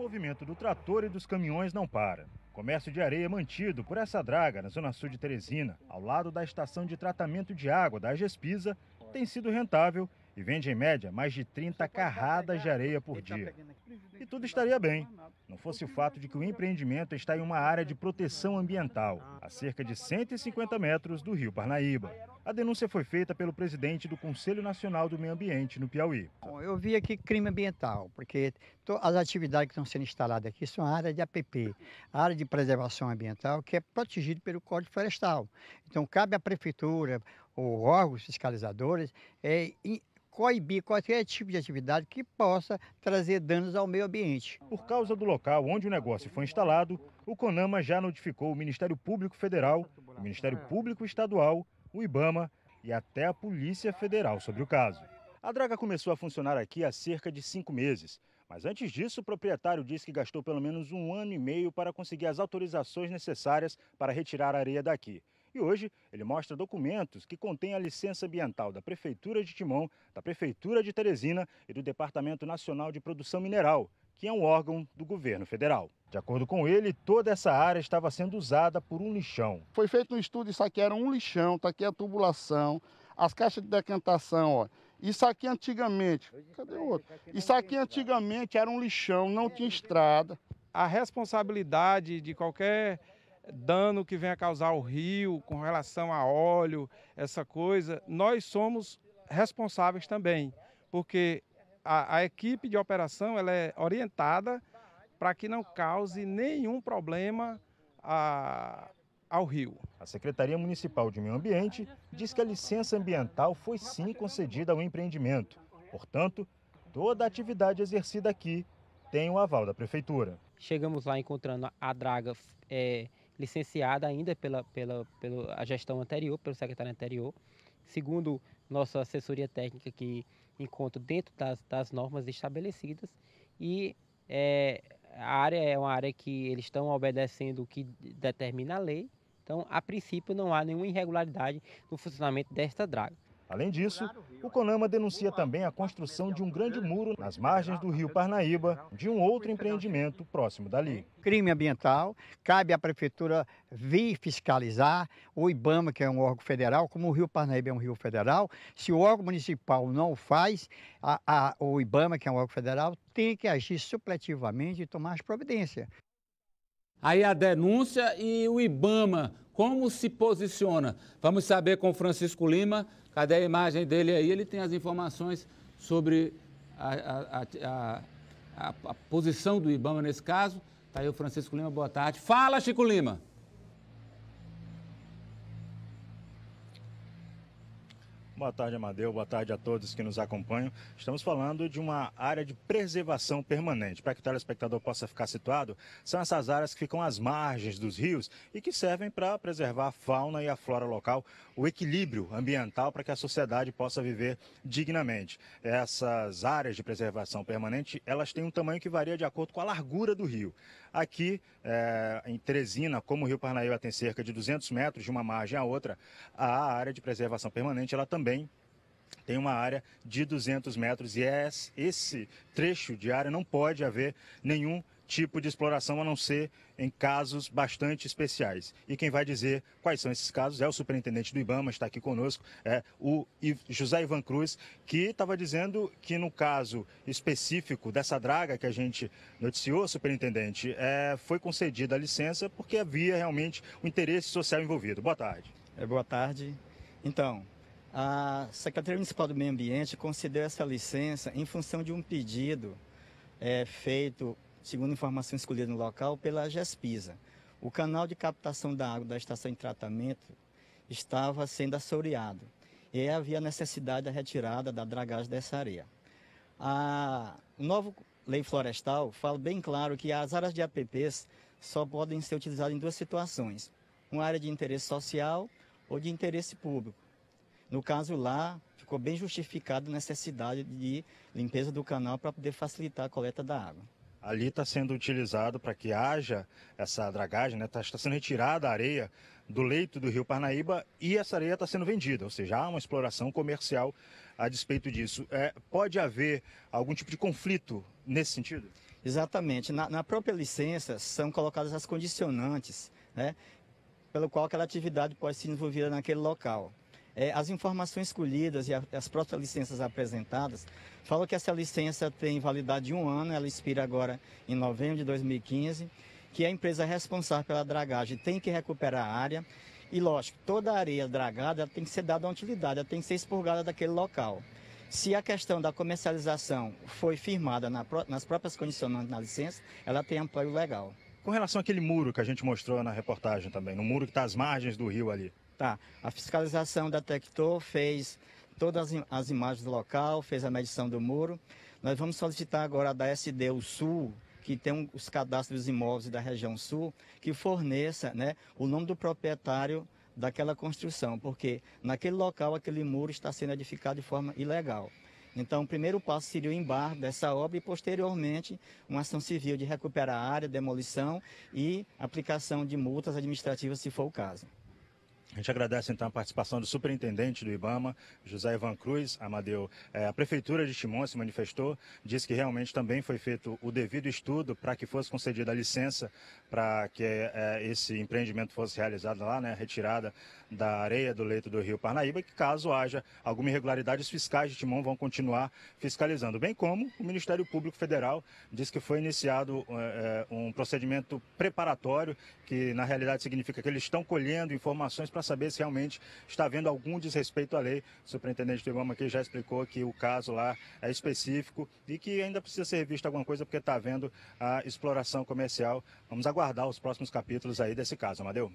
movimento do trator e dos caminhões não para. comércio de areia mantido por essa draga na zona sul de Teresina, ao lado da estação de tratamento de água da Gespisa, tem sido rentável e vende em média mais de 30 carradas de areia por tá dia. E tudo estaria bem, não fosse o fato de que o tá empreendimento está em uma área de tá proteção ambiental, ah, a cerca de 150 metros do rio Parnaíba. A denúncia foi feita pelo presidente do Conselho Nacional do Meio Ambiente no Piauí. Eu vi aqui crime ambiental, porque as atividades que estão sendo instaladas aqui são área de APP, área de preservação ambiental, que é protegida pelo Código Florestal. Então, cabe à Prefeitura ou órgãos fiscalizadores é, coibir qualquer tipo de atividade que possa trazer danos ao meio ambiente. Por causa do local onde o negócio foi instalado, o CONAMA já notificou o Ministério Público Federal, o Ministério Público Estadual, o IBAMA e até a Polícia Federal sobre o caso. A draga começou a funcionar aqui há cerca de cinco meses, mas antes disso, o proprietário disse que gastou pelo menos um ano e meio para conseguir as autorizações necessárias para retirar a areia daqui. E hoje ele mostra documentos que contêm a licença ambiental da Prefeitura de Timon, da Prefeitura de Teresina e do Departamento Nacional de Produção Mineral, que é um órgão do governo federal. De acordo com ele, toda essa área estava sendo usada por um lixão. Foi feito um estudo, isso aqui era um lixão, está aqui a tubulação, as caixas de decantação, ó. Isso aqui antigamente, cadê o outro? Isso aqui antigamente era um lixão, não tinha estrada. A responsabilidade de qualquer dano que venha causar ao rio, com relação a óleo, essa coisa, nós somos responsáveis também, porque a, a equipe de operação ela é orientada para que não cause nenhum problema a, ao rio. A Secretaria Municipal de Meio Ambiente diz que a licença ambiental foi sim concedida ao empreendimento. Portanto, toda a atividade exercida aqui tem o aval da Prefeitura. Chegamos lá encontrando a draga é, licenciada ainda pela, pela, pela gestão anterior, pelo secretário anterior, segundo nossa assessoria técnica que encontro dentro das, das normas estabelecidas e é, a área é uma área que eles estão obedecendo o que determina a lei, então a princípio não há nenhuma irregularidade no funcionamento desta draga. Além disso, o CONAMA denuncia também a construção de um grande muro nas margens do rio Parnaíba, de um outro empreendimento próximo dali. Crime ambiental, cabe à prefeitura vir fiscalizar, o IBAMA, que é um órgão federal, como o Rio Parnaíba é um rio federal, se o órgão municipal não faz, a, a, o IBAMA, que é um órgão federal, tem que agir supletivamente e tomar as providências. Aí a denúncia e o IBAMA, como se posiciona? Vamos saber com Francisco Lima, Cadê a imagem dele aí? Ele tem as informações sobre a, a, a, a posição do Ibama nesse caso. Está aí o Francisco Lima, boa tarde. Fala, Chico Lima! Boa tarde, Amadeu. Boa tarde a todos que nos acompanham. Estamos falando de uma área de preservação permanente. Para que o telespectador possa ficar situado, são essas áreas que ficam às margens dos rios e que servem para preservar a fauna e a flora local, o equilíbrio ambiental para que a sociedade possa viver dignamente. Essas áreas de preservação permanente, elas têm um tamanho que varia de acordo com a largura do rio. Aqui é, em Teresina, como o Rio Parnaíba tem cerca de 200 metros de uma margem à outra, a área de preservação permanente ela também tem uma área de 200 metros e é esse trecho de área não pode haver nenhum tipo de exploração, a não ser em casos bastante especiais. E quem vai dizer quais são esses casos é o superintendente do IBAMA, está aqui conosco, é o José Ivan Cruz, que estava dizendo que no caso específico dessa draga que a gente noticiou, superintendente, é, foi concedida a licença porque havia realmente o um interesse social envolvido. Boa tarde. É, boa tarde. Então, a Secretaria Municipal do Meio Ambiente considera essa licença em função de um pedido é, feito segundo informação escolhida no local, pela GESPISA. O canal de captação da água da estação de tratamento estava sendo assoreado e havia necessidade da retirada da dragagem dessa areia. A nova lei florestal fala bem claro que as áreas de APPs só podem ser utilizadas em duas situações, uma área de interesse social ou de interesse público. No caso lá, ficou bem justificada a necessidade de limpeza do canal para poder facilitar a coleta da água ali está sendo utilizado para que haja essa dragagem, né? Está tá sendo retirada a areia do leito do Rio Parnaíba e essa areia está sendo vendida, ou seja, há uma exploração comercial a despeito disso. É, pode haver algum tipo de conflito nesse sentido? Exatamente. Na, na própria licença são colocadas as condicionantes, né? Pelo qual aquela atividade pode ser envolvida naquele local. É, as informações escolhidas e a, as próprias licenças apresentadas falam que essa licença tem validade de um ano, ela expira agora em novembro de 2015, que a empresa responsável pela dragagem tem que recuperar a área. E lógico, toda a areia dragada tem que ser dada a utilidade, ela tem que ser expurgada daquele local. Se a questão da comercialização foi firmada na, nas próprias condicionantes na licença, ela tem apoio legal. Com relação àquele muro que a gente mostrou na reportagem também, no muro que está às margens do rio ali. Tá. A fiscalização da Tector fez todas as imagens do local, fez a medição do muro. Nós vamos solicitar agora da SD o Sul, que tem um, os cadastros dos imóveis da região sul, que forneça né, o nome do proprietário daquela construção, porque naquele local aquele muro está sendo edificado de forma ilegal. Então, o primeiro passo seria o embargo dessa obra e, posteriormente, uma ação civil de recuperar a área, demolição e aplicação de multas administrativas, se for o caso. A gente agradece então a participação do superintendente do Ibama, José Ivan Cruz Amadeu. É, a prefeitura de Timon se manifestou, disse que realmente também foi feito o devido estudo para que fosse concedida a licença para que é, é esse empreendimento fosse realizado lá, né, retirada da areia do leito do Rio Parnaíba, que caso haja alguma irregularidade, os fiscais de Timon vão continuar fiscalizando, bem como o Ministério Público Federal disse que foi iniciado é, é um procedimento preparatório que na realidade significa que eles estão colhendo informações para para saber se realmente está havendo algum desrespeito à lei. O superintendente do IBAMA aqui já explicou que o caso lá é específico e que ainda precisa ser visto alguma coisa porque está havendo a exploração comercial. Vamos aguardar os próximos capítulos aí desse caso, Amadeu.